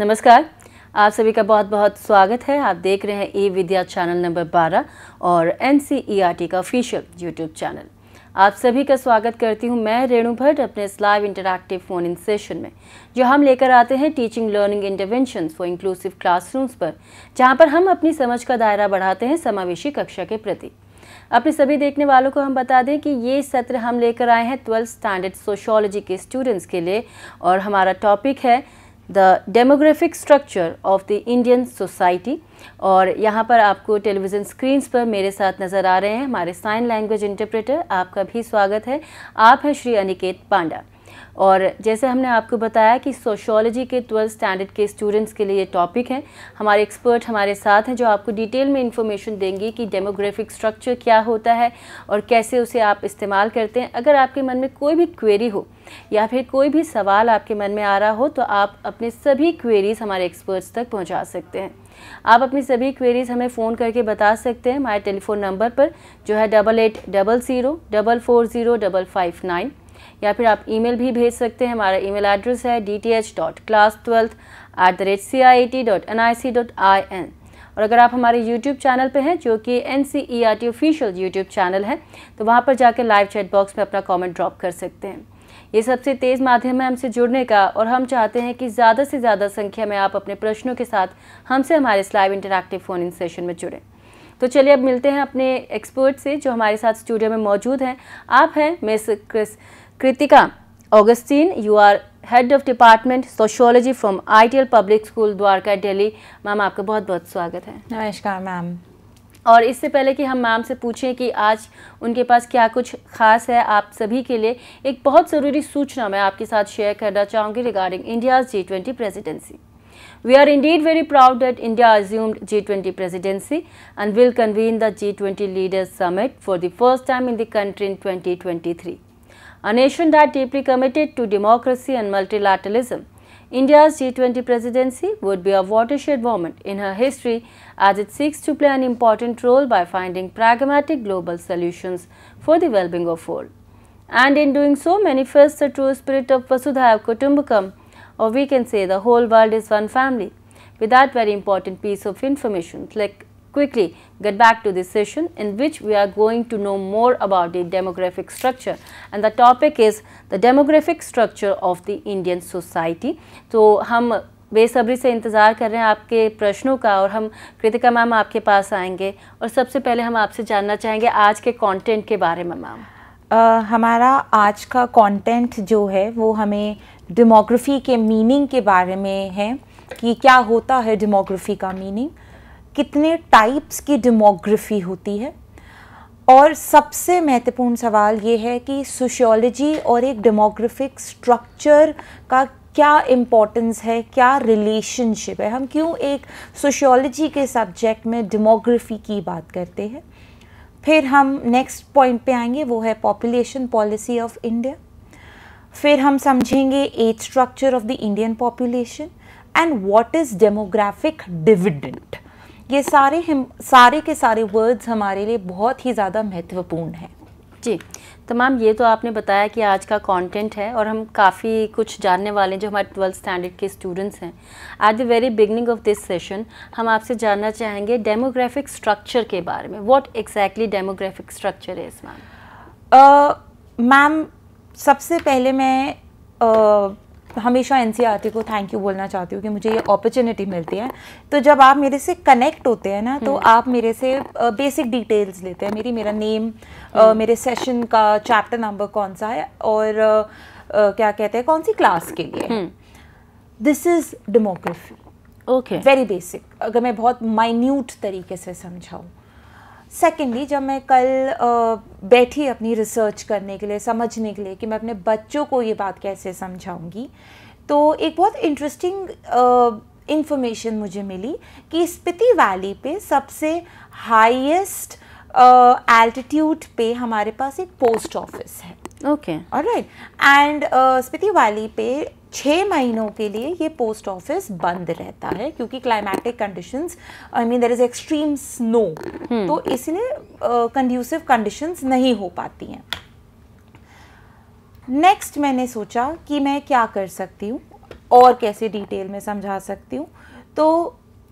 नमस्कार आप सभी का बहुत बहुत स्वागत है आप देख रहे हैं ई विद्या चैनल नंबर 12 और एन e का ऑफिशियल यूट्यूब चैनल आप सभी का स्वागत करती हूं मैं रेणु भट्ट अपने इस live interactive phone in session में जो हम लेकर आते हैं teaching learning intervention for inclusive classrooms पर जहां पर हम अपनी समझ का दायरा बढ़ाते हैं समावेशी कक्षा के प्रति अपने सभी देखने वालों को हम बता दें कि ये सत्र हम लेकर आए हैं ट्वेल्थ स्टैंडर्ड सोशोलॉजी के स्टूडेंट्स के लिए और हमारा टॉपिक है the demographic structure of the Indian society और यहाँ पर आपको टेलीविज़न स्क्रीन्स पर मेरे साथ नज़र आ रहे हैं हमारे साइन लैंग्वेज इंटरप्रेटर आपका भी स्वागत है आप हैं श्री अनिकेत पांडा और जैसे हमने आपको बताया कि सोशोलॉजी के ट्वेल्थ स्टैंडर्ड के स्टूडेंट्स के लिए ये टॉपिक है हमारे एक्सपर्ट हमारे साथ हैं जो आपको डिटेल में इंफॉर्मेशन देंगे कि डेमोग्राफिक स्ट्रक्चर क्या होता है और कैसे उसे आप इस्तेमाल करते हैं अगर आपके मन में कोई भी क्वेरी हो या फिर कोई भी सवाल आपके मन में आ रहा हो तो आप अपने सभी क्वेरीज़ हमारे एक्सपर्ट्स तक पहुंचा सकते हैं आप अपनी सभी क्वेरीज़ हमें फ़ोन करके बता सकते हैं हमारे टेलीफ़ोन नंबर पर जो है double eight double zero double four zero double five nine या फिर आप ईमेल भी भेज सकते हैं हमारा ईमेल एड्रेस है D T H dot class twelfth at the rate C I T dot N I C dot I N और अगर आप हमारे यूट्यूब चैनल पे हैं जो कि N C E R T official YouTube channel है तो वहाँ पर जाकर लाइव चैट बॉक्स में अपना कमेंट ड्रॉप कर सकते हैं ये सबसे तेज़ माध्यम है हमसे जुड़ने का और हम चाहते हैं कि ज़्यादा से ज़्यादा संख्या में आप अपने प्रश्नों के साथ हमसे हमारे इस live interactive phone in session में जुड़ें तो चलिए अब मिलते हैं अपने एक्सपर्ट से जो हमारे साथ स्टूडियो में मौजूद हैं आप हैं miss Kris Kritika Augustine, you are head of department sociology from ITL Public School Dwarka, Delhi. Ma'am, आपका बहुत बहुत स्वागत है नमस्कार मैम और इससे पहले कि हम मैम से पूछें कि आज उनके पास क्या कुछ खास है आप सभी के लिए एक बहुत ज़रूरी सूचना मैं आपके साथ शेयर करना चाहूँगी regarding India's G twenty presidency we are indeed very proud that India assumed G twenty presidency and will convene the G twenty leaders summit for the first time in the country in twenty twenty three a nation that deeply committed to democracy and multilateralism. India's G20 presidency would be a watershed moment in her history as it seeks to play an important role by finding pragmatic global solutions for the well-being of all. And in doing so, manifests the true spirit of Vasudhaiv Kutumbakam or we can say the whole world is one family. With that very important piece of information, click quickly get back to this session in which we are going to know more about the demographic structure and the topic is the demographic structure of the Indian society. so hum बेसब्री से इंतज़ार कर रहे हैं आपके प्रश्नों का और हम कृतिका मैम आपके पास आएंगे और सबसे पहले हम आपसे जानना चाहेंगे आज के कंटेंट के बारे में मैम हमारा आज का कंटेंट जो है वो हमें डेमोग्राफी के मीनिंग के बारे में है कि क्या होता है डेमोग्राफी का मीनिंग कितने टाइप्स की डेमोग्राफी होती है और सबसे महत्वपूर्ण सवाल ये है कि सोशियोलॉजी और एक डेमोग्राफिक स्ट्रक्चर का क्या इम्पोर्टेंस है क्या रिलेशनशिप है हम क्यों एक सोशियोलॉजी के सब्जेक्ट में डेमोग्राफी की बात करते हैं फिर हम नेक्स्ट पॉइंट पे आएंगे वो है पॉपुलेशन पॉलिसी ऑफ इंडिया फिर हम समझेंगे age structure of the Indian population and what is demographic dividend ये सारे हम सारे के सारे वर्ड्स हमारे लिए बहुत ही ज़्यादा महत्वपूर्ण हैं जी तो मैम ये तो आपने बताया कि आज का कंटेंट है और हम काफ़ी कुछ जानने वाले हैं जो हमारे ट्वेल्थ स्टैंडर्ड के स्टूडेंट्स हैं at the very beginning of this session हम आपसे जानना चाहेंगे डेमोग्राफिक स्ट्रक्चर के बारे में व्हाट एग्जैक्टली डेमोग्राफिक स्ट्रक्चर है इस मैम मैम सबसे पहले मैं uh, तो हमेशा एन e को थैंक यू बोलना चाहती हूँ कि मुझे ये अपॉर्चुनिटी मिलती है तो जब आप मेरे से कनेक्ट होते हैं ना तो हम्म। आप मेरे से बेसिक डिटेल्स लेते हैं मेरी मेरा नेम हम्म। मेरे सेशन का चैप्टर नंबर कौन सा है और क्या कहते हैं कौन सी क्लास के लिए this is demography okay very basic अगर मैं बहुत माइन्यूट तरीके से समझाऊँ सेकेंडली जब मैं कल बैठी अपनी रिसर्च करने के लिए समझने के लिए कि मैं अपने बच्चों को ये बात कैसे समझाऊंगी तो एक बहुत इंटरेस्टिंग इंफॉर्मेशन मुझे मिली कि स्पिति वैली पे सबसे हाईएस्ट एल्टीट्यूड पे हमारे पास एक पोस्ट ऑफिस है ओके और राइट एंड स्पिति वैली पे छः महीनों के लिए ये पोस्ट ऑफिस बंद रहता है क्योंकि climatic conditions I mean there is extreme snow तो इसलिए कंड्यूसिव कंडीशंस नहीं हो पाती हैं नेक्स्ट मैंने सोचा कि मैं क्या कर सकती हूँ और कैसे डिटेल में समझा सकती हूँ तो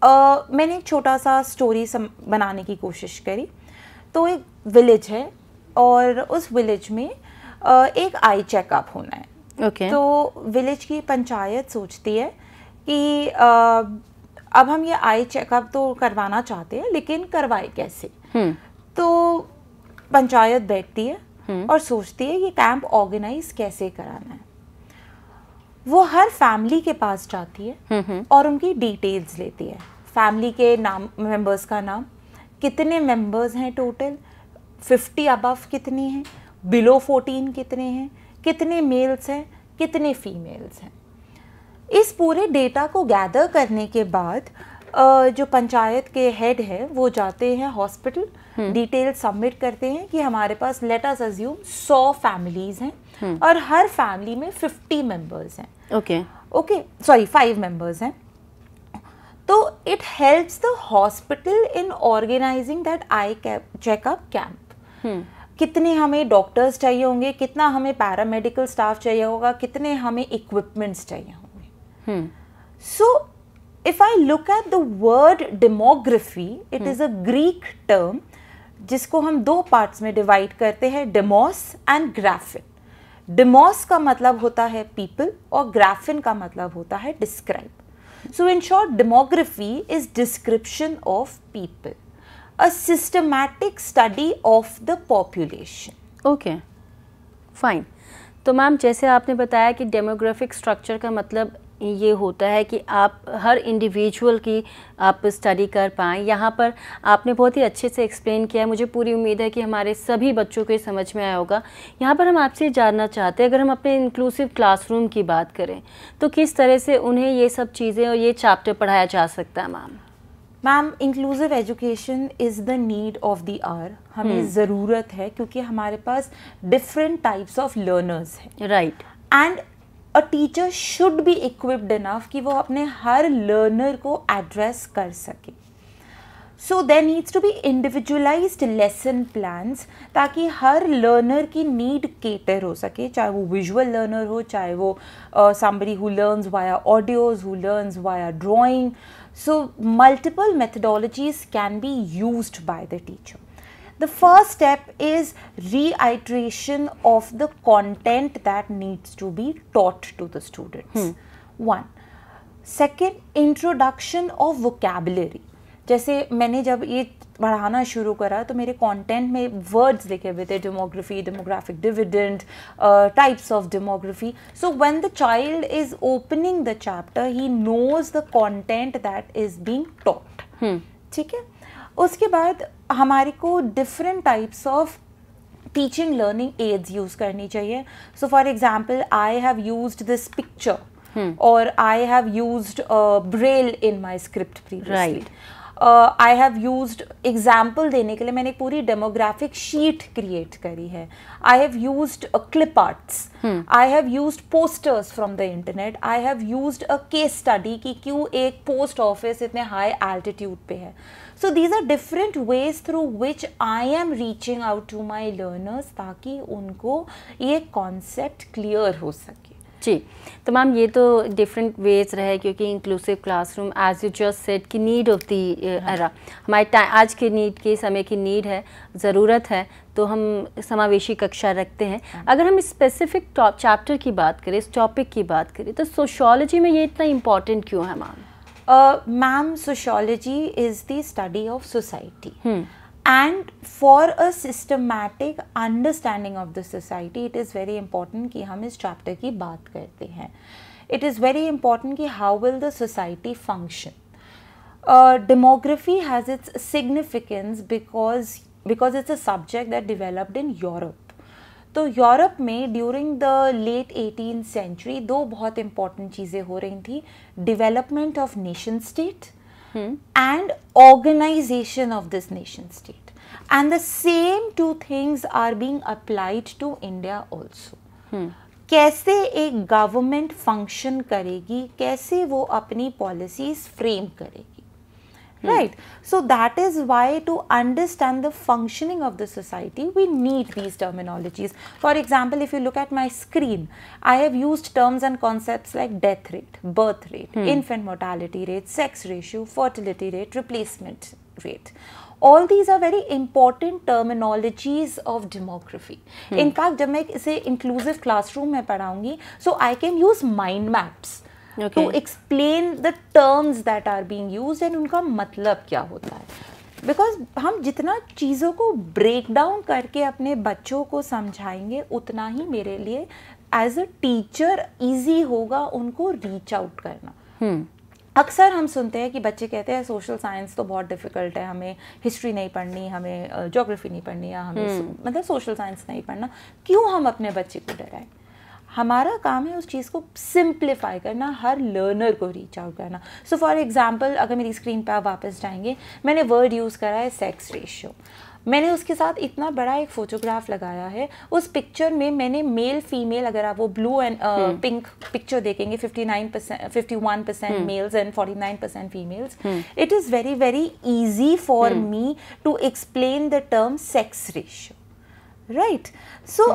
uh, मैंने एक छोटा सा स्टोरी सम, बनाने की कोशिश करी तो एक विलेज है और उस विलेज में uh, एक आई चेकअप होना है okay. तो विलेज की पंचायत सोचती है कि आ, अब हम ये आई चेकअप तो करवाना चाहते हैं लेकिन करवाए कैसे हुँ. हम्म। तो पंचायत बैठती है हुँ. हम्म। और सोचती है ये कैंप ऑर्गेनाइज कैसे कराना है वो हर फैमिली के पास जाती है हुँ. हम्म, और उनकी डिटेल्स लेती है फैमिली के नाम मेंबर्स का नाम कितने मेंबर्स हैं टोटल फिफ्टी अबव कितने हैं बिलो फोर्टीन कितने हैं कितने मेल्स हैं कितने फीमेल्स हैं इस पूरे डेटा को गैदर करने के बाद जो पंचायत के हेड है वो जाते हैं हॉस्पिटल हम्म। डिटेल सबमिट करते हैं कि हमारे पास लेट अस अज्यूम सौ फैमिलीज हैं हम्म। और हर फैमिली में फिफ्टी मेंबर्स हैं okay okay sorry five members हैं तो it helps the hospital in organizing that eye checkup camp कितने हमें डॉक्टर्स चाहिए होंगे कितना हमें पैरामेडिकल स्टाफ चाहिए होगा कितने हमें इक्विपमेंट्स चाहिए होंगे so if I look at the word demography it is a Greek term जिसको हम दो पार्ट्स में डिवाइड करते हैं डेमोस एंड ग्राफिन डिमोस का मतलब होता है पीपल और ग्राफिन का मतलब होता है describe so in short demography is description of people a systematic study of the population. Okay, fine. तो मैम जैसे आपने बताया कि डेमोग्राफिक स्ट्रक्चर का मतलब ये होता है कि आप हर इंडिविजुअल की आप स्टडी कर पाएँ यहाँ पर आपने बहुत ही अच्छे से एक्सप्लेन किया है मुझे पूरी उम्मीद है कि हमारे सभी बच्चों को समझ में आया होगा यहाँ पर हम आपसे जानना चाहते हैं अगर हम अपने इंक्लूसिव क्लासरूम की बात करें तो किस तरह से उन्हें ये सब चीज़ें और ये चैप्टर पढ़ाया जा सकता है ma'am ma'am inclusive education is the need of the hour हमें ज़रूरत है क्योंकि हमारे पास डिफरेंट टाइप्स ऑफ लर्नर्स हैं right and a teacher should be equipped enough कि वो अपने हर लर्नर को एड्रेस कर सके so they needs to be individualize lesson plan ताकि हर लर्नर की नीड केटर हो सके चाहे वो विजुअल लर्नर हो चाहे वो somebody who learns via audios who learns via drawing So, multiple methodologies can be used by the teacher. The first step is reiteration of the content that needs to be taught to the students. Hmm. One. Second, introduction of vocabulary. जैसे मैंने जब ये पढ़ाना शुरू करा तो मेरे content में वर्ड्स लिखे हुए थे demography demographic dividend types of demography so when the child is opening the chapter he knows the content that is being taught ठीक है उसके बाद हमारे को different types of teaching learning aids use करनी चाहिए so for example I have use this picture और I have use Braille in my script right I have use example देने के लिए मैंने एक पूरी डेमोग्राफिक शीट क्रिएट करी है I have use clip arts I have use posters from the internet I have use a case study कि क्यों एक पोस्ट ऑफिस इतने हाई एल्टीट्यूड पे है so these are different ways through which I am reaching out to my learners ताकि उनको ये concept clear हो सके जी तमाम तो ये तो डिफरेंट वेज रहे क्योंकि inclusive classroom as you just said की नीड ऑफ दी एरा हमारे आज के नीड के समय की नीड है ज़रूरत है तो हम समावेशी कक्षा रखते हैं हाँ। अगर हम स्पेसिफिक टॉप चैप्टर की बात करें इस टॉपिक की बात करें तो सोशोलॉजी में ये इतना इम्पॉर्टेंट क्यों है ma'am ma'am sociology is the study of society and for a systematic understanding of the society it is very important कि हम इस चैप्टर की बात करते हैं इट इज़ वेरी इंपॉर्टेंट कि how will the society function demography has its significance because because it's a subject that developed in Europe तो Europe में during the late eighteen century दो बहुत इंपॉर्टेंट चीज़ें हो रही थी development of nation state hmm. and organization of this nation state. And the same two things are being applied to India also. Hmm. कैसे एक गवर्नमेंट फंक्शन करेगी कैसे वो अपनी पॉलिसीज फ्रेम करेगी Hmm. Right. So that is why to understand the functioning of the society, we need these terminologies. For example, if you look at my screen, I have used terms and concepts like death rate, birth rate, hmm. infant mortality rate, sex ratio, fertility rate, replacement rate. All these are very important terminologies of demography. Hmm. In fact, जब मैं इसे inclusive classroom में पढ़ाऊंगी, so I can use mind maps. To explain the terms that are being used and उनका मतलब क्या होता है बिकॉज हम जितना चीज़ों को ब्रेक डाउन करके अपने बच्चों को समझाएंगे उतना ही मेरे लिए एज अ टीचर ईजी होगा उनको रीच आउट करना hmm. अक्सर हम सुनते हैं कि बच्चे कहते हैं सोशल साइंस तो बहुत डिफिकल्ट है हमें हिस्ट्री नहीं पढ़नी हमें ज्योग्राफी नहीं पढ़नी या हमें hmm. मतलब सोशल साइंस नहीं पढ़ना क्यों हम अपने बच्चे को डराएं हमारा काम है उस चीज़ को सिंप्लीफाई करना हर लर्नर को रीच आउट करना सो फॉर एग्जांपल अगर मेरी स्क्रीन पर आप वापस जाएंगे मैंने वर्ड यूज़ करा है सेक्स रेशियो मैंने उसके साथ इतना बड़ा एक फोटोग्राफ लगाया है उस पिक्चर में मैंने मेल फीमेल अगर आप वो ब्लू एंड पिंक पिक्चर देखेंगे 59 percent fifty one percent males and 49 percent females it is very very easy for me to explain the term sex ratio right so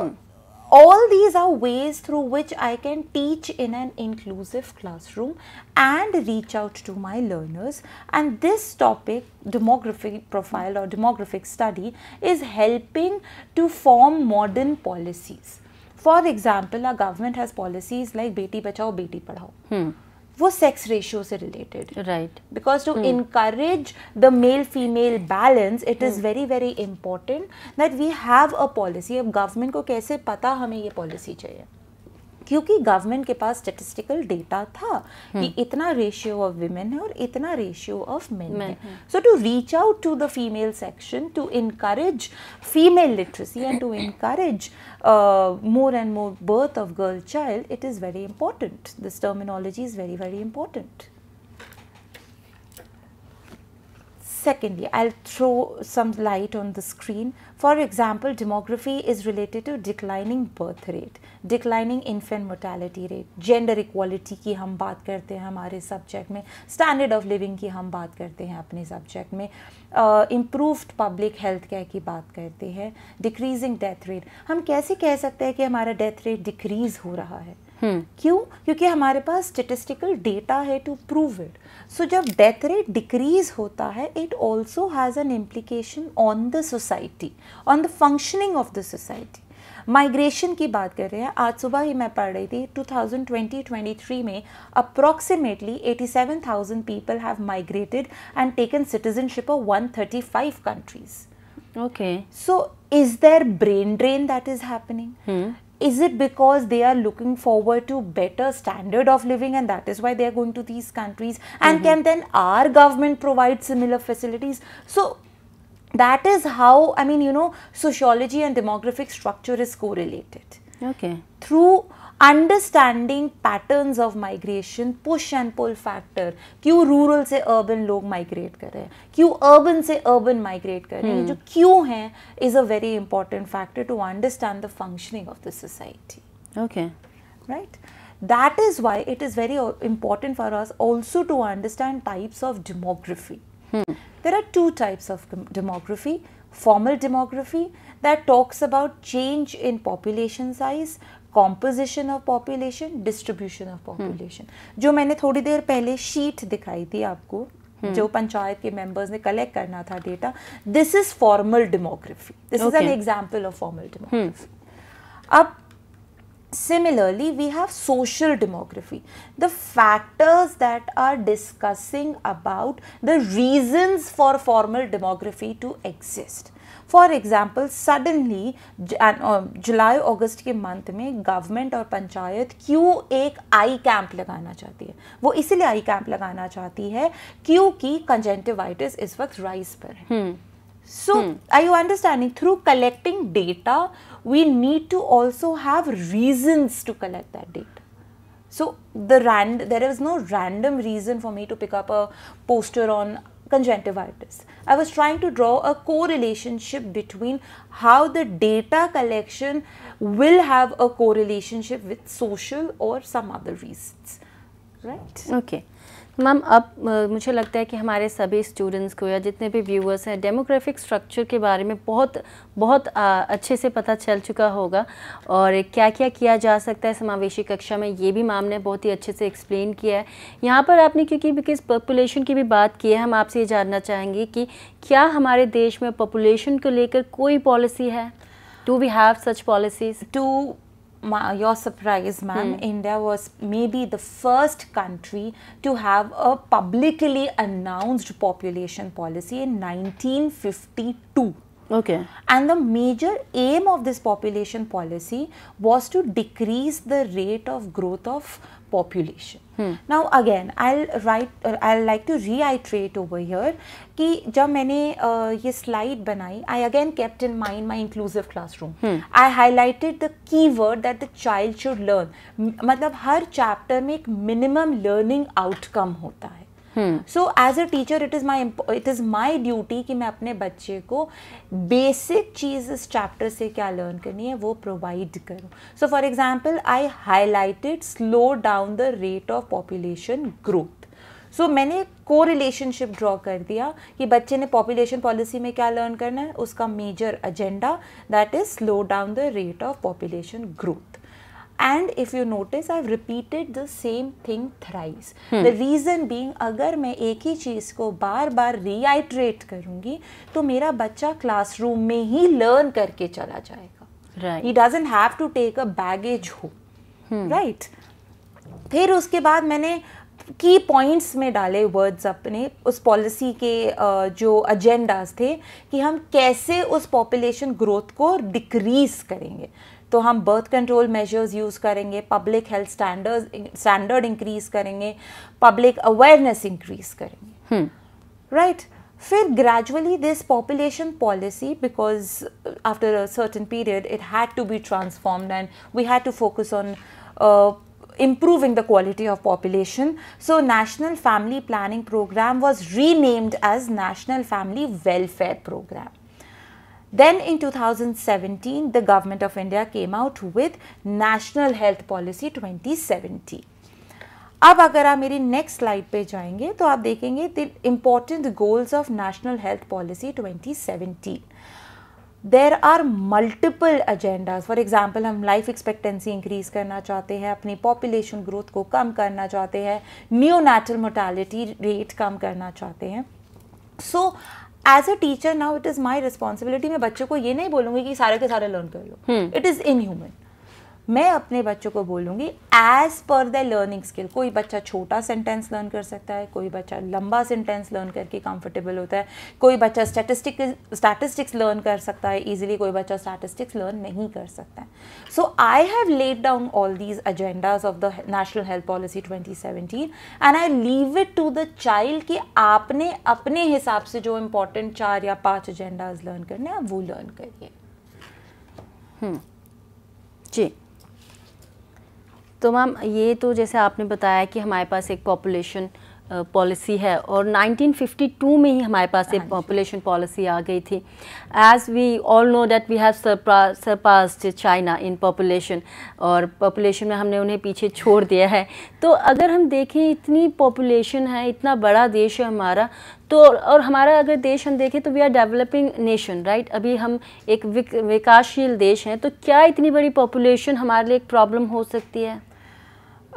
all these are ways through which I can teach in an inclusive classroom and reach out to my learners and this topic demographic profile or demographic study is helping to form modern policies. For example, our government has policies like Beti Bachao, Beti Padhao. Hmm. वो sex ratio से related right because to encourage the male female balance it is very very important that we have a policy अब government को कैसे पता हमें ये policy चाहिए क्योंकि गवर्नमेंट के पास स्टेटिस्टिकल डेटा था कि हम्म। इतना रेशियो ऑफ वीमेन है और इतना रेशियो ऑफ मेन है so to reach out to the female section to encourage female literacy and to encourage more and more birth of girl child it is very important this terminology is very very important Secondly, I'll throw some light on the screen. For example, demography is related to declining birth rate, declining infant mortality rate, gender equality ki hum baat karte hain hamare subject mein standard of living ki hum baat karte hain apne subject mein uh, improved public health care ki baat karte hain decreasing death rate hum kaise keh sakte hain ki hamara death rate decrease ho raha hai Hmm. क्यों क्योंकि हमारे पास statistical data है to prove it so जब death rate decrease होता है it also has an implication on the society on the functioning of the society migration की बात कर रहे हैं आज सुबह ही मैं पढ़ रही थी 2020-23 में approximately 87,000 people have migrated and taken citizenship of 135 countries okay so is there brain drain that is happening is it because they are looking forward to better standard of living and that is why they are going to these countries and mm -hmm. can then our government provide similar facilities so that is how i mean you know sociology and demographic structure is correlated okay through understanding patterns of migration push and pull factor क्यों rural से urban लोग migrate, कर रहे हैं क्यों urban से urban migrate कर रहे हैं hmm. जो क्यों हैं is a very important factor to understand that is why it is very uh, important for us also to understand types of demography hmm. there are two types of demography formal demography that talks about change in population size composition of population distribution of population जो मैंने थोड़ी देर पहले sheet दिखाई थी आपको hmm. जो पंचायत के members ने कलेक्ट करना था data this is formal demography this is an example of formal demography अब similarly we have social demography the factors that are discussing about the reasons for formal demography to exist for example suddenly जुलाई अगस्त के month में government और पंचायत क्यों एक आई camp लगाना चाहती है वो इसीलिए आई कैंप लगाना चाहती है क्योंकि कंजेंटिवाइटिस इस वक्त राइस पर है hmm. So, are you understanding? Through collecting data, we need to also have reasons to collect that data. So, the rand there is no random reason for me to pick up a poster on conjunctivitis. I was trying to draw a correlationship between how the data collection will have a correlationship with social or some other reasons. Right okay ma'am अब मुझे लगता है कि हमारे सभी students को या जितने भी व्यूअर्स हैं डेमोग्राफिक स्ट्रक्चर के बारे में बहुत बहुत आ, अच्छे से पता चल चुका होगा और क्या क्या किया जा सकता है समावेशी कक्षा में ये भी मैम ने बहुत ही अच्छे से एक्सप्लेन किया है यहाँ पर आपने क्योंकि बिकॉज पॉपुलेशन की भी बात की है हम आपसे ये जानना चाहेंगे कि क्या हमारे देश में पॉपुलेशन को लेकर कोई पॉलिसी है do we have such policies to my, your surprise, ma'am, hmm. India was maybe the first country to have a publicly announced population policy in 1952. Okay. And the major aim of this population policy was to decrease the rate of growth of population. Hmm. Now again, I'll write, uh, I'll like to reiterate over here कि जब मैंने uh, ये slide बनाई I again kept in mind my inclusive classroom I highlighted the key word that the child should learn मतलब हर chapter में एक minimum learning outcome होता है so as a teacher it is my it is my duty कि मैं अपने बच्चे को बेसिक चीज़ इस चैप्टर से क्या लर्न करनी है वो प्रोवाइड करूँ so for example I highlighted slow down the rate of population growth so मैंने को रिलेशनशिप ड्रॉ कर दिया कि बच्चे ने पॉपुलेशन पॉलिसी में क्या लर्न करना है उसका major agenda that is slow down the rate of population growth and if you notice I repeated the same thing thrice the reason being अगर मैं एक ही चीज़ को बार बार रिहाइड्रेट करूँगी तो मेरा बच्चा क्लासरूम में ही लर्न करके चला जाएगा he doesn't have to take a baggage हो राइट फिर उसके बाद मैंने की पॉइंट्स में डाले वर्ड्स अपने उस पॉलिसी के जो एजेंडाज थे कि हम कैसे उस पॉपुलेशन ग्रोथ को डिक्रीज करेंगे तो हम बर्थ कंट्रोल मेजर्स यूज़ करेंगे public health standard standard increase करेंगे पब्लिक अवेयरनेस इंक्रीज करेंगे राइट right? फिर gradually this population policy because after a certain period it had to be transformed and we had to focus on improving the quality of population. So National Family Planning Program was renamed as National Family Welfare Program. Then in 2017, the government of India came out with National Health Policy 2070. अब अगर आप मेरी next slide पे जाएंगे तो आप देखेंगे the important goals of national health policy 2017. There are multiple agendas for example हम लाइफ एक्सपेक्टेंसी इंक्रीज़ करना चाहते हैं अपनी पॉपुलेशन ग्रोथ को कम करना चाहते हैं न्यू नेचुरल मोटालिटी रेट कम करना चाहते हैं so so, as a teacher now it is my responsibility मैं बच्चों को ये नहीं बोलूंगी कि सारे के सारे लर्न कर लो इट इज इनह्यूमन मैं अपने बच्चों को बोलूँगी as per the learning skill कोई बच्चा छोटा सेंटेंस लर्न कर सकता है कोई बच्चा लंबा सेंटेंस लर्न करके कंफर्टेबल होता है कोई बच्चा स्टैटिस्टिक स्टैटिस्टिक्स लर्न कर सकता है ईजिली कोई बच्चा स्टैटिस्टिक्स लर्न नहीं कर सकता है so I have laid down all these agendas of the national health policy twenty and I leave it to the child कि आपने अपने हिसाब से जो इम्पोर्टेंट चार या पाँच एजेंडाज लर्न करने हैं वो लर्न करिए हम्म। जी तो मैम ये तो जैसे आपने बताया कि हमारे पास एक पॉपुलेशन पॉलिसी है और 1952 में ही हमारे पास एक पॉपुलेशन हाँ पॉलिसी आ गई थी as we all know that we have surpassed China in population और पॉपुलेशन में हमने उन्हें पीछे छोड़ दिया है तो अगर हम देखें इतनी पॉपुलेशन है इतना बड़ा देश है हमारा तो और हमारा अगर देश हम देखें तो we are developing nation right अभी हम एक विकासशील देश हैं तो क्या इतनी बड़ी पॉपुलेशन हमारे लिए एक प्रॉब्लम हो सकती है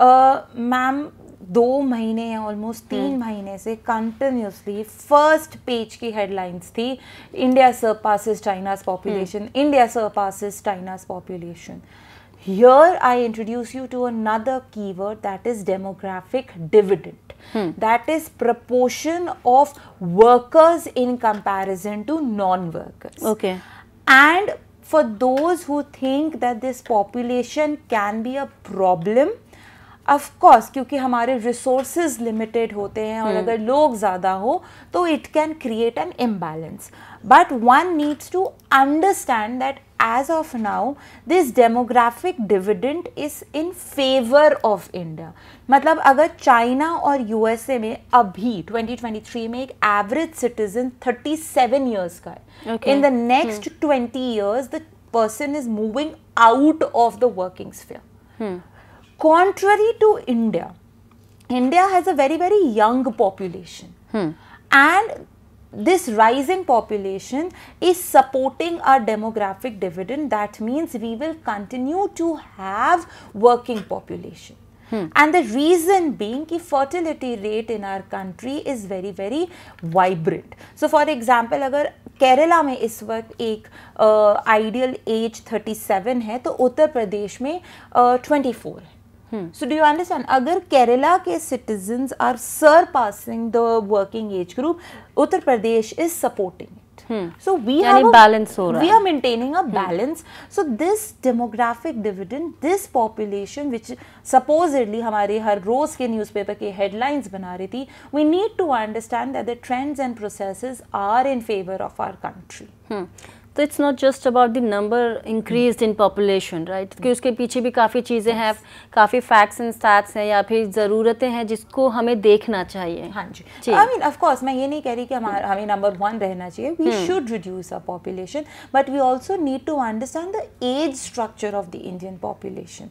मैम दो महीने या ऑलमोस्ट तीन महीने से कंटिन्यूसली फर्स्ट पेज की हेडलाइंस थी India surpasses China's population India surpasses China's population here i introduce you to another keyword that is demographic dividend hmm. that is proportion of workers in comparison to non workers okay and for those who think that this population can be a problem of course क्योंकि हमारे resource limited होते हैं और हम्म। अगर लोग ज़्यादा हो तो it can create an imbalance but one needs to understand that as of now this demographic dividend is in favour of India मतलब अगर चाइना और यूएसए में अभी ट्वेंटी ट्वेंटी थ्री में एक average citizen thirty seven years का है in the next twenty years the person is moving out of the working sphere Contrary to India, India has a very, very young population. Hmm. And this rising population is supporting our demographic dividend. That means we will continue to have working population. Hmm. And the reason being that fertility rate in our country is very very vibrant. So for example अगर केरला में इस is एक uh, ideal age 37 then Uttar Pradesh Pradesh uh, 24 Hmm. So do you understand? अगर Kerala के citizens are surpassing the working age group, Uttar Pradesh is supporting it. Hmm. So we have a, balance we are maintaining a hmm. balance. Hmm. So this demographic dividend, this population which supposedly हमारे हर रोज के newspaper के headlines बना रही थी, we need to understand that the trends and processes are in favor of our country. Hmm. तो it's not just about the number increase in population right क्योंकि उसके पीछे भी काफ़ी चीज़ें हैं काफ़ी फैक्ट्स एंड स्टैट्स हैं या फिर ज़रूरतें हैं जिसको हमें देखना चाहिए हाँ जी आई मीन ऑफकोर्स मैं ये नहीं कह रही कि हमारा हमें नंबर वन रहना चाहिए we should reduce a population but we also need to understand the age structure of the Indian population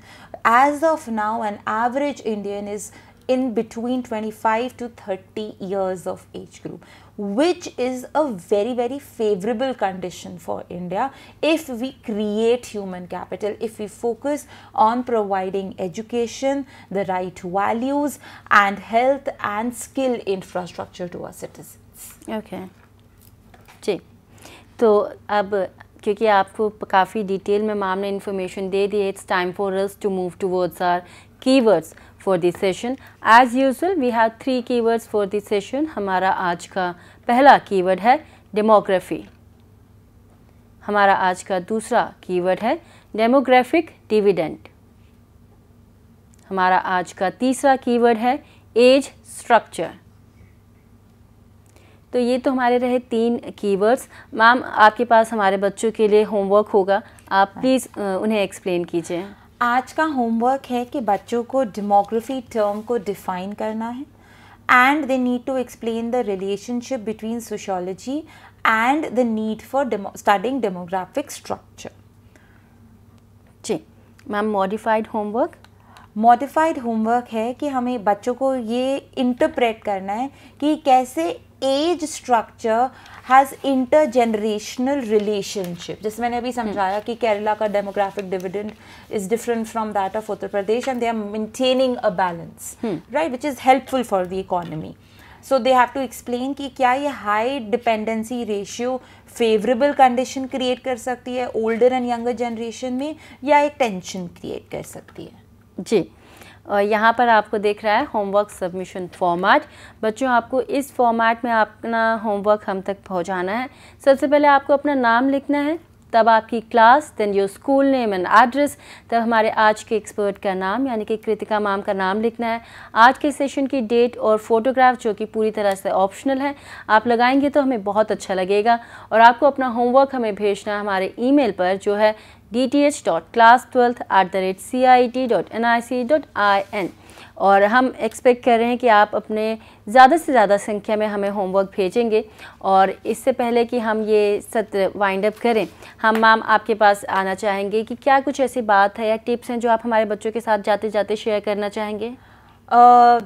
as of now an average Indian is in between 25 to 30 years of age group which is a very very favorable condition for india if we create human capital if we focus on providing education the right values and health and skill infrastructure to our citizens okay जी तो अब क्योंकि आपको काफ़ी detail में मामले information दे दी है it's time for us to move towards our keywords for this session as usual we have three keywords for this session हमारा आज का पहला कीवर्ड है डेमोग्राफी हमारा आज का दूसरा कीवर्ड है डेमोग्राफिक डिविडेंट हमारा आज का तीसरा कीवर्ड है एज स्ट्रक्चर तो ये तो हमारे रहे तीन कीवर्ड्स मैम आपके पास हमारे बच्चों के लिए होमवर्क होगा आप प्लीज़ हाँ। उन्हें एक्सप्लेन कीजिए आज का होमवर्क है कि बच्चों को डेमोग्राफी टर्म को डिफाइन करना है and they need to explain the relationship between sociology and the need for studying demographic structure जी ma'am modified homework modified homework है कि हमें बच्चों को ये इंटरप्रेट करना है कि कैसे age structure has intergenerational relationship जैसे मैंने अभी समझाया कि केरला का demographic dividend is different from that of Uttar Pradesh and they are maintaining a balance right which is helpful for the economy so they have to explain कि क्या ये high dependency ratio favourable condition create कर सकती है older and younger generation में या एक tension create कर सकती है जी और यहाँ पर आपको देख रहा है होमवर्क सबमिशन फॉर्मेट बच्चों आपको इस फॉर्मेट में अपना होमवर्क हम तक पहुँचाना है सबसे पहले आपको अपना नाम लिखना है तब आपकी class then your school name and address तब हमारे आज के एक्सपर्ट का नाम यानी कि कृतिका माम का नाम लिखना है आज के सेशन की डेट और फोटोग्राफ जो कि पूरी तरह से ऑप्शनल है आप लगाएंगे तो हमें बहुत अच्छा लगेगा और आपको अपना होमवर्क हमें भेजना है हमारे ईमेल पर जो है एन और हम एक्सपेक्ट कर रहे हैं कि आप अपने ज़्यादा से ज़्यादा संख्या में हमें होमवर्क भेजेंगे और इससे पहले कि हम ये सत्र वाइंड अप करें हम मैम आपके पास आना चाहेंगे कि क्या कुछ ऐसी बात है या टिप्स हैं जो आप हमारे बच्चों के साथ जाते जाते शेयर करना चाहेंगे uh...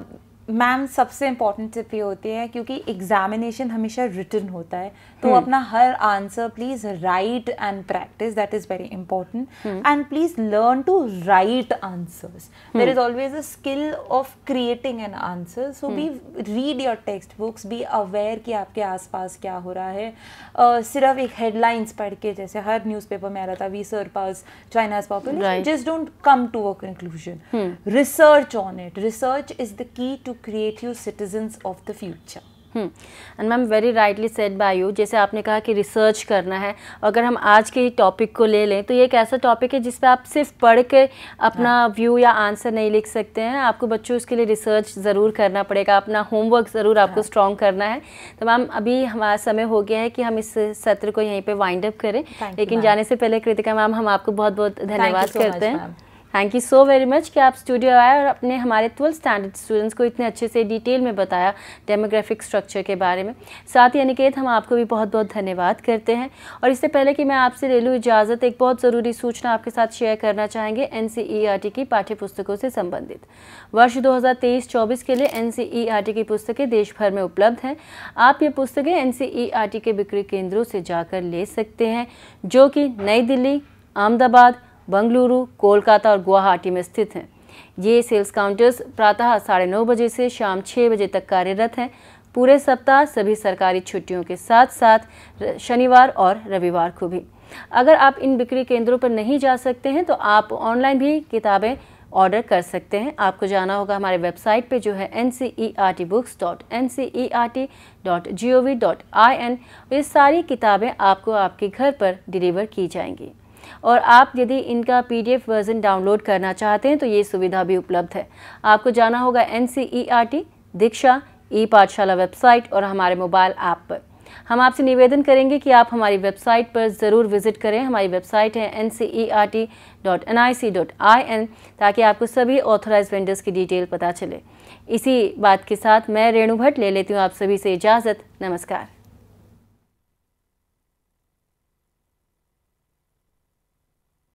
मैम सबसे इम्पॉर्टेंट टिप ये होती है क्योंकि एग्जामिनेशन हमेशा रिटर्न होता है तो हम्म। अपना हर answer please write and practice that is very important and please learn to write answers there is always a skill of creating an answer so be read your textbooks be aware कि आपके आसपास क्या हो रहा है uh, सिर्फ एक headlines पढ़ के जैसे हर पेपर में आ रहा था we surpass China's population just don't come to a conclusion research on it research is the key to creative hmm. you of the future and ma'am very rightly said by you जैसे आपने कहा कि research करना है अगर हम आज के ही टॉपिक को ले लें तो ये एक ऐसा टॉपिक है जिस पर आप सिर्फ पढ़ के अपना व्यू हाँ। या आंसर नहीं लिख सकते हैं आपको बच्चों इसके लिए रिसर्च ज़रूर करना पड़ेगा अपना होमवर्क ज़रूर हाँ। आपको स्ट्रॉन्ग करना है तो मैम अभी हमारा समय हो गया है कि हम इस सत्र को यहीं पर वाइंड अप करें लेकिन जाने से पहले कृतिका मैम हम आपको बहुत बहुत धन्यवाद करते हैं thank you so very much कि आप स्टूडियो आए और अपने हमारे ट्वेल्थ स्टैंडर्ड स्टूडेंट्स को इतने अच्छे से डिटेल में बताया डेमोग्राफिक स्ट्रक्चर के बारे में साथ ही अनिकेत हम आपको भी बहुत बहुत धन्यवाद करते हैं और इससे पहले कि मैं आपसे ले लूँ इजाज़त एक बहुत ज़रूरी सूचना आपके साथ शेयर करना चाहेंगे एन e e की पाठ्य पुस्तकों से संबंधित वर्ष दो हज़ार के लिए एन e की पुस्तकें देश भर में उपलब्ध हैं आप ये पुस्तकें एन के बिक्री केंद्रों से जाकर ले सकते हैं जो कि नई दिल्ली अहमदाबाद बंगलुरु कोलकाता और गुवाहाटी में स्थित हैं ये सेल्स काउंटर्स प्रातः साढ़े नौ बजे से शाम छः बजे तक कार्यरत हैं पूरे सप्ताह सभी सरकारी छुट्टियों के साथ साथ शनिवार और रविवार को भी अगर आप इन बिक्री केंद्रों पर नहीं जा सकते हैं तो आप ऑनलाइन भी किताबें ऑर्डर कर सकते हैं आपको जाना होगा हमारे वेबसाइट पे जो है N C E R T books dot N C E R T dot G O V dot I N ये सारी किताबें आपको आपके घर पर डिलीवर की जाएंगी और आप यदि इनका पीडीएफ वर्जन डाउनलोड करना चाहते हैं तो ये सुविधा भी उपलब्ध है आपको जाना होगा एन e दीक्षा ई पाठशाला वेबसाइट और हमारे मोबाइल ऐप पर हम आपसे निवेदन करेंगे कि आप हमारी वेबसाइट पर ज़रूर विजिट करें हमारी वेबसाइट है N C E R T dot N I C dot I N ताकि आपको सभी ऑथोराइज वेंडर्स की डिटेल पता चले इसी बात के साथ मैं रेणु भट्ट ले लेती हूँ आप सभी से इजाज़त नमस्कार